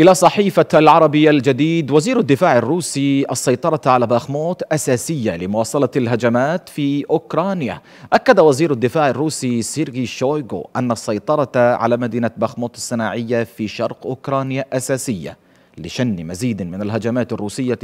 إلى صحيفة العربية الجديد وزير الدفاع الروسي السيطرة على باخموت أساسية لمواصلة الهجمات في أوكرانيا أكد وزير الدفاع الروسي سيرجي شويغو أن السيطرة على مدينة باخموت الصناعية في شرق أوكرانيا أساسية لشن مزيد من الهجمات الروسية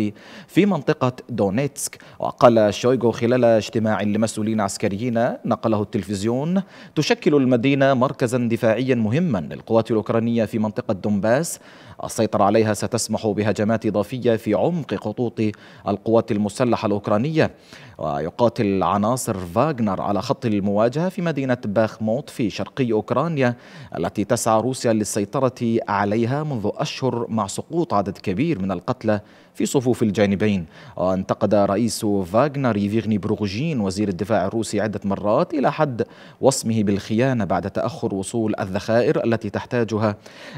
في منطقة دونيتسك وقال شويغو خلال اجتماع لمسؤولين عسكريين نقله التلفزيون تشكل المدينة مركزا دفاعيا مهما للقوات الأوكرانية في منطقة دونباس السيطرة عليها ستسمح بهجمات إضافية في عمق خطوط القوات المسلحة الأوكرانية ويقاتل عناصر فاغنر على خط المواجهة في مدينة باخموت في شرقي أوكرانيا التي تسعى روسيا للسيطرة عليها منذ أشهر مع سقوط سقوط عدد كبير من القتلى في صفوف الجانبين وانتقد رئيس فاغنر يفيغني بروغجين وزير الدفاع الروسي عدة مرات إلى حد وصمه بالخيانة بعد تأخر وصول الذخائر التي تحتاجها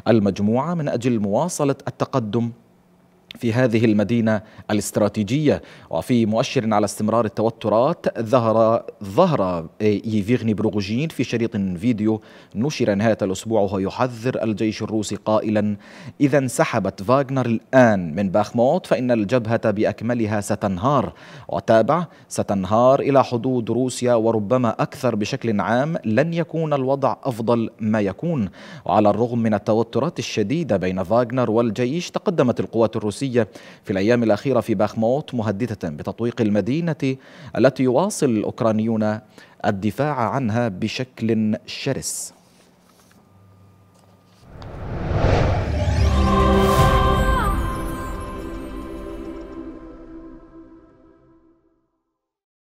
المجموعة من أجل مواصلة التقدم في هذه المدينة الاستراتيجية وفي مؤشر على استمرار التوترات ظهر ظهر ييفيغني بروغوجين في شريط فيديو نشر نهاية الأسبوع وهو يحذر الجيش الروسي قائلا إذا انسحبت فاغنر الآن من باخموت فإن الجبهة بأكملها ستنهار وتابع ستنهار إلى حدود روسيا وربما أكثر بشكل عام لن يكون الوضع أفضل ما يكون وعلى الرغم من التوترات الشديدة بين فاغنر والجيش تقدمت القوات الروسية الروسية في الأيام الأخيرة في باخموت مهددة بتطويق المدينة التي يواصل الأوكرانيون الدفاع عنها بشكل شرس